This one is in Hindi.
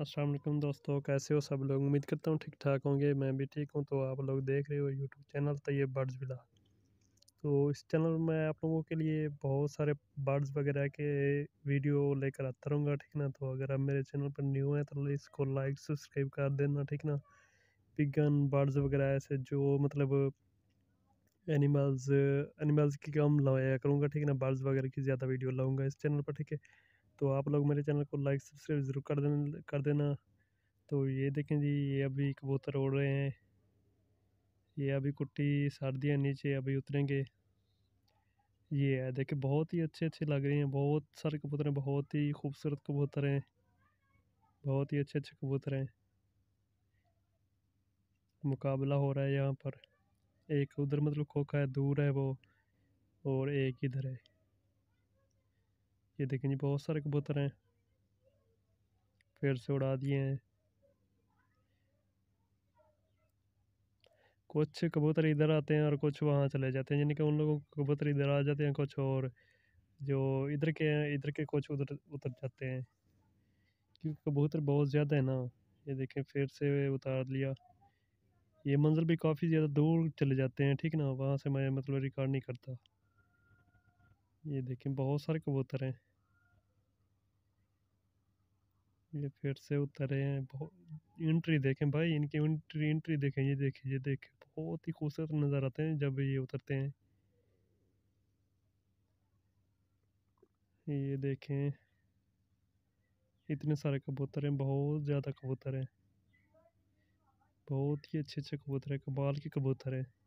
अस्सलाम वालेकुम दोस्तों कैसे हो सब लोग उम्मीद करता हूँ ठीक ठाक होंगे मैं भी ठीक हूँ तो आप लोग देख रहे हो YouTube channel Tayyab birds villa तो इस चैनल में आप लोगों के लिए बहुत सारे बर्ड्स वगैरह के वीडियो लेकर आता रहूँगा ठीक ना तो अगर आप मेरे चैनल पर न्यू हैं तो इसको लाइक सब्सक्राइब कर देना ठीक ना पिगन बर्ड्स वगैरह ऐसे जो मतलब एनिमल्स एनिमल्स की कम लाया करूँगा ठीक ना बर्ड्स वगैरह की ज़्यादा वीडियो लाऊँगा इस चैनल पर ठीक है तो आप लोग मेरे चैनल को लाइक सब्सक्राइब ज़रूर कर देना कर देना तो ये देखें जी ये अभी कबूतर उड़ रहे हैं ये अभी कुट्टी सर्दियाँ नीचे अभी उतरेंगे ये है देखिए बहुत ही अच्छे अच्छे लग रहे हैं बहुत सारे कबूतर हैं बहुत ही खूबसूरत कबूतर हैं बहुत ही अच्छे अच्छे कबूतर हैं मुकाबला हो रहा है यहाँ पर एक उधर मतलब खोखा है दूर है वो और एक इधर है ये देखें जी बहुत सारे कबूतर हैं फिर से उड़ा दिए हैं कुछ कबूतर इधर आते हैं और कुछ वहाँ चले जाते हैं यानी कि उन लोगों के कबूतर इधर आ जाते हैं कुछ और जो इधर के हैं इधर के कुछ उधर उतर जाते हैं क्योंकि कबूतर बहुत ज़्यादा है ना ये देखें फिर से उतार लिया ये मंज़र भी काफ़ी ज़्यादा दूर चले जाते हैं ठीक ना वहाँ से मैं मतलब रिकॉर्ड नहीं करता ये देखें बहुत सारे कबूतर हैं ये फिर से उतरे हैं बहुत एंट्री देखें भाई इनकी एंट्री एंट्री देखें ये देखें ये देखें बहुत ही खूबसूरत नज़र आते हैं जब ये उतरते हैं ये देखें इतने सारे कबूतर हैं बहुत ज़्यादा कबूतर हैं बहुत ही अच्छे अच्छे कबूतर हैं कबाल के कबूतर हैं